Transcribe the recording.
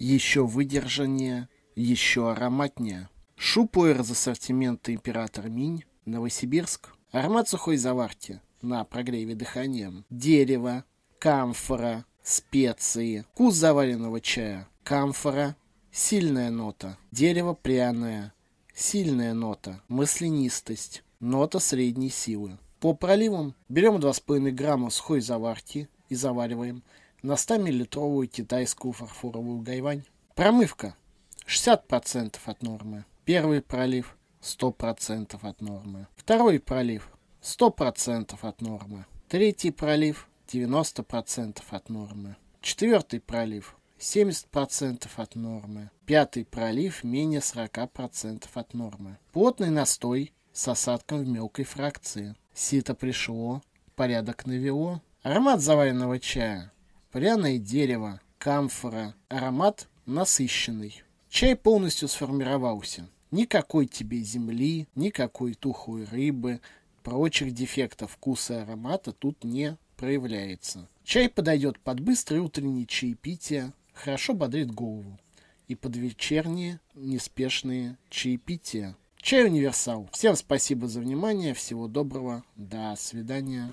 Еще выдержаннее, еще ароматнее. Шупуэр из ассортимента «Император Минь», Новосибирск. Аромат сухой заварки на прогреве дыханием. Дерево, камфора, специи, вкус заваренного чая, камфора, сильная нота, дерево пряное, сильная нота, мысленистость, нота средней силы. По проливам берем 2,5 грамма сухой заварки и завариваем на 100-миллилитровую китайскую фарфоровую гайвань. Промывка 60% от нормы. Первый пролив 100% от нормы. Второй пролив 100% от нормы. Третий пролив 90% от нормы. Четвертый пролив 70% от нормы. Пятый пролив менее 40% от нормы. Плотный настой с осадком в мелкой фракции. Сито пришло, порядок навело. Аромат заваренного чая Пряное дерево, камфора, аромат насыщенный. Чай полностью сформировался. Никакой тебе земли, никакой тухой рыбы, прочих дефектов вкуса и аромата тут не проявляется. Чай подойдет под быстрое утреннее чаепитие, хорошо бодрит голову. И под вечерние неспешные чаепития. Чай универсал. Всем спасибо за внимание, всего доброго, до свидания.